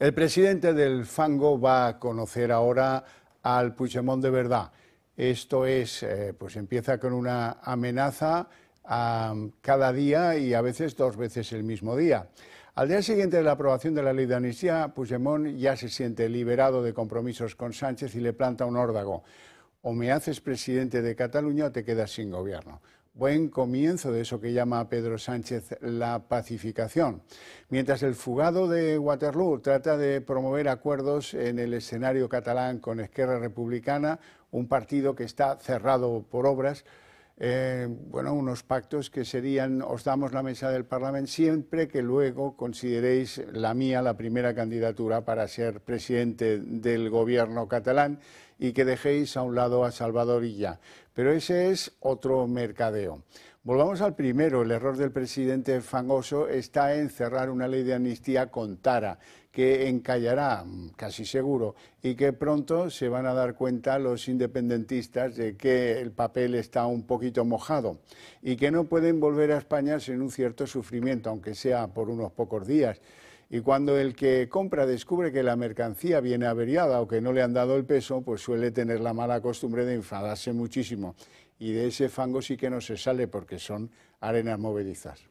El presidente del Fango va a conocer ahora al Puigdemont de verdad. Esto es, eh, pues empieza con una amenaza cada día y a veces dos veces el mismo día. Al día siguiente de la aprobación de la ley de amnistía, Puigdemont ya se siente liberado de compromisos con Sánchez y le planta un órdago. O me haces presidente de Cataluña o te quedas sin gobierno buen comienzo de eso que llama Pedro Sánchez la pacificación. Mientras el fugado de Waterloo trata de promover acuerdos en el escenario catalán con Esquerra Republicana, un partido que está cerrado por obras, eh, bueno, unos pactos que serían, os damos la mesa del Parlamento siempre que luego consideréis la mía la primera candidatura para ser presidente del gobierno catalán y que dejéis a un lado a Salvador y ya. Pero ese es otro mercadeo. Volvamos al primero. El error del presidente Fangoso está en cerrar una ley de amnistía con tara, que encallará, mm, casi seguro, y que pronto se van a dar cuenta los independentistas de que el papel está un poquito mojado y que no pueden volver a España sin un cierto sufrimiento, aunque sea por unos pocos días. Y cuando el que compra descubre que la mercancía viene averiada o que no le han dado el peso, pues suele tener la mala costumbre de enfadarse muchísimo. Y de ese fango sí que no se sale porque son arenas movedizas.